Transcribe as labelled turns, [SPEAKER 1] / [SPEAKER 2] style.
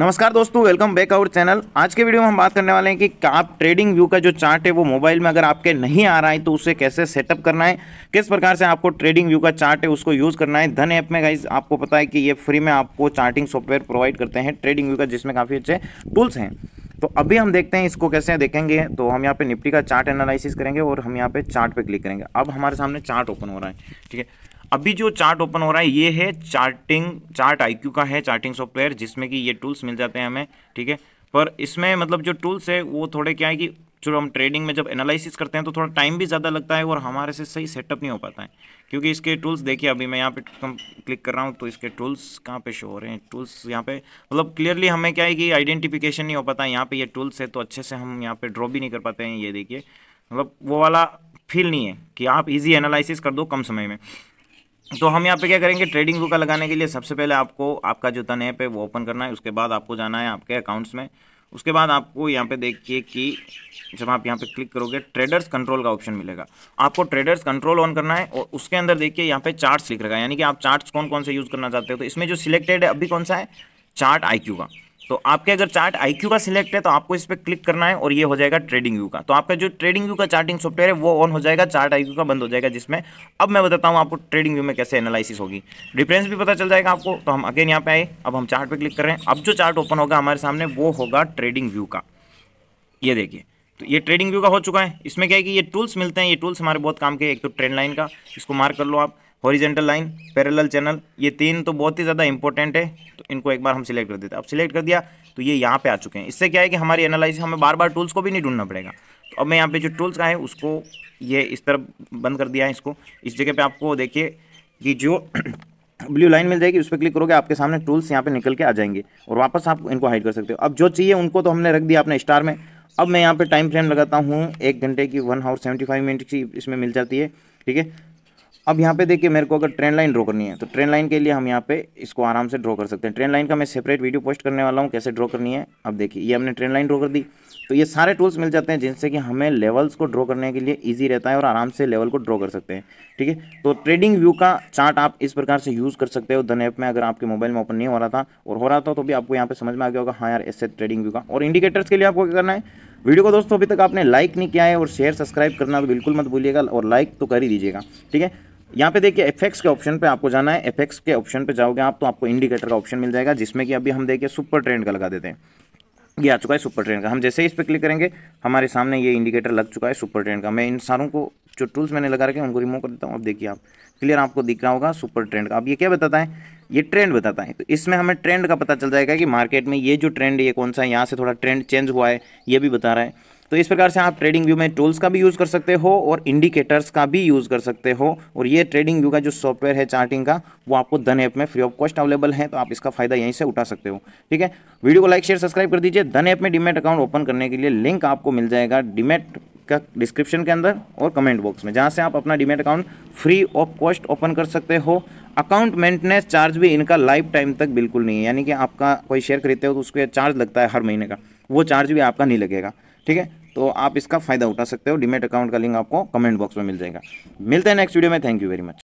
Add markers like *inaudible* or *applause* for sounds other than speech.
[SPEAKER 1] नमस्कार दोस्तों welcome back our channel आज के वीडियो में हम बात करने वाले हैं कि आप ट्रेडिंग व्यू का जो चार्ट है वो मोबाइल में अगर आपके नहीं आ रहा है तो उसे कैसे सेटअप करना है किस प्रकार से आपको ट्रेडिंग व्यू का चार्ट है उसको यूज़ करना है धन ऐप में गाइज आपको पता है कि ये फ्री में आपको चार्टिंग सॉफ्टवेयर प्रोवाइड करते हैं ट्रेडिंग व्यू का जिसमें काफ़ी अच्छे टूल्स हैं तो अभी हम देखते हैं इसको कैसे देखेंगे तो हम यहाँ पे निफ्टी का चार्ट एनालिसिस करेंगे और हम यहाँ पे चार्ट पे क्लिक करेंगे अब हमारे सामने चार्ट ओपन हो रहा है ठीक है अभी जो चार्ट ओपन हो रहा है ये है चार्टिंग चार्ट आई का है चार्टिंग सॉफ्टवेयर जिसमें कि ये टूल्स मिल जाते हैं हमें ठीक है पर इसमें मतलब जो टूल्स है वो थोड़े क्या है कि जो हम ट्रेडिंग में जब एनालिसिस करते हैं तो थोड़ा टाइम भी ज़्यादा लगता है और हमारे से सही सेटअप नहीं हो पाता है क्योंकि इसके टूल्स देखिए अभी मैं यहाँ पे क्लिक कर रहा हूँ तो इसके टूल्स कहाँ पे शो हो रहे हैं टूल्स यहाँ पे मतलब क्लियरली हमें क्या है कि आइडेंटिफिकेशन नहीं हो पाता है यहाँ पर ये टूल्स है तो अच्छे से हम यहाँ पर ड्रॉ भी नहीं कर पाते हैं ये देखिए मतलब वो वाला फील नहीं है कि आप ईजी एनालिसिस कर दो कम समय में तो हम यहाँ पे क्या करेंगे ट्रेडिंग व्यू का लगाने के लिए सबसे पहले आपको आपका जो तन ऐप है वो ओपन करना है उसके बाद आपको जाना है आपके अकाउंट्स में उसके बाद आपको यहाँ पे देखिए कि जब आप यहाँ पे क्लिक करोगे ट्रेडर्स कंट्रोल का ऑप्शन मिलेगा आपको ट्रेडर्स कंट्रोल ऑन करना है और उसके अंदर देखिए यहाँ पे चार्ट्स लिख रखा है यानी कि आप चार्ट्स कौन कौन से यूज़ करना चाहते हो तो इसमें जो सिलेक्टेड है अभी कौन सा है चार्ट आई का तो आपके अगर चार्ट आई का सिलेक्ट है तो आपको इस पर क्लिक करना है और ये हो जाएगा ट्रेडिंग व्यू का तो आपका जो ट्रेडिंग व्यू का चार्टिंग सॉफ्टवेयर है वो ऑन हो जाएगा चार्ट आई का बंद हो जाएगा जिसमें अब मैं बताता हूँ आपको ट्रेडिंग व्यू में कैसे एनालिसिस होगी डिफरेंस भी पता चल जाएगा आपको तो हम अगेन यहाँ पे आए अब हम चार्ट पे क्लिक कर रहे हैं अब जो चार्ट ओपन होगा हमारे सामने वो होगा ट्रेडिंग व्यू का ये देखिए तो ये ट्रेडिंग व्यू का हो चुका है इसमें क्या है कि ये टूल्स मिलते हैं ये टूल्स हमारे बहुत काम के एक तो ट्रेंड लाइन का इसको मार्क कर लो आप हॉरिजेंटल लाइन पैरेलल चैनल ये तीन तो बहुत ही ज़्यादा इंपॉर्टेंट है तो इनको एक बार हम सिलेक्ट कर देते हैं अब सिलेक्ट कर दिया तो ये यहाँ पे आ चुके हैं इससे क्या है कि हमारी एनालिस हमें बार बार टूल्स को भी नहीं ढूंढना पड़ेगा तो अब मैं यहाँ पे जो टूल्स का है उसको ये इस तरफ बंद कर दिया है इसको इस जगह पर आपको देखिए कि जो ब्लू *clears throat* लाइन मिल जाएगी उस पर क्लिक करोगे आपके सामने टूल्स यहाँ पे निकल के आ जाएंगे और वापस आप इनको हाइड कर सकते हो अब जो चाहिए उनको तो हमने रख दिया अपने स्टार में अब मैं यहाँ पर टाइम फ्रेम लगाता हूँ एक घंटे की one hour seventy five minute की इसमें मिल जाती है ठीक है अब यहाँ पे देखिए मेरे को अगर ट्रेंड लाइन ड्रॉ करनी है तो ट्रेंड लाइन के लिए हम यहाँ पे इसको आराम से ड्रॉ कर सकते हैं ट्रेन लाइन का मैं सेपरेट वीडियो पोस्ट करने वाला हूँ कैसे ड्रॉ करनी है अब देखिए ये हमने ट्रेंड लाइन ड्रॉ कर दी तो ये सारे टूल्स मिल जाते हैं जिनसे कि हमें लेवल्स को ड्रॉ करने के लिए ईजी रहता है और आराम से लेवल को ड्रॉ कर सकते हैं ठीक है तो ट्रेडिंग व्यू का चार्ट आप इस प्रकार से यूज़ कर सकते हो धन ऐप में अगर आपके मोबाइल में ओपन नहीं हो रहा था और हो रहा था तो भी आपको यहाँ पे समझ में आ गया होगा हाँ यार ऐसे ट्रेडिंग व्यू का और इंडिकेटर्स के लिए आपको क्या करना है वीडियो को दोस्तों अभी तक आपने लाइक नहीं किया है और शेयर सब्सक्राइब करना तो बिल्कुल मत भूलिएगा और लाइक तो कर ही दीजिएगा ठीक है यहाँ पे देखिए एफ के ऑप्शन पे आपको जाना है एफ के ऑप्शन पे जाओगे आप तो आपको इंडिकेटर का ऑप्शन मिल जाएगा जिसमें कि अभी हम देखिए सुपर ट्रेंड का लगा देते हैं ये आ चुका है सुपर ट्रेंड का हम जैसे ही इस पर क्लिक करेंगे हमारे सामने ये इंडिकेटर लग चुका है सुपर ट्रेंड का मैं इन सारों को जो टूल्स मैंने लगा रखे हैं उनको रिमूव कर देता हूँ अब देखिए आप क्लियर आपको दिख रहा होगा सुपर ट्रेंड का अब ये क्या बताता है ये ट्रेंड बताता है तो इसमें हमें ट्रेंड का पता चल जाएगा कि मार्केट में ये जो ट्रेंड ये कौन सा है यहाँ से थोड़ा ट्रेंड चेंज हुआ है ये भी बता रहा है तो इस प्रकार से आप ट्रेडिंग व्यू में टूल्स का भी यूज़ कर सकते हो और इंडिकेटर्स का भी यूज़ कर सकते हो और ये ट्रेडिंग व्यू का जो सॉफ्टवेयर है चार्टिंग का वो आपको धन ऐप में फ्री ऑफ कॉस्ट अवेलेबल है तो आप इसका फायदा यहीं से उठा सकते हो ठीक है वीडियो को लाइक शेयर सब्सक्राइब कर दीजिए धन ऐप में डिमेट अकाउंट ओपन करने के लिए लिंक आपको मिल जाएगा डिमेट का डिस्क्रिप्शन के अंदर और कमेंट बॉक्स में जहाँ से आप अपना demat account free of cost open कर सकते हो अकाउंट मेंटेनेंस चार्ज भी इनका लाइफ टाइम तक बिल्कुल नहीं है यानी कि आपका कोई शेयर खरीदते हो तो उसके चार्ज लगता है हर महीने का वो चार्ज भी आपका नहीं लगेगा ठीक है तो आप इसका फ़ायदा उठा सकते हो डिमेट अकाउंट का लिंक आपको कमेंट बॉक्स में मिल जाएगा मिलते हैं नेक्स्ट वीडियो में थैंक यू वेरी मच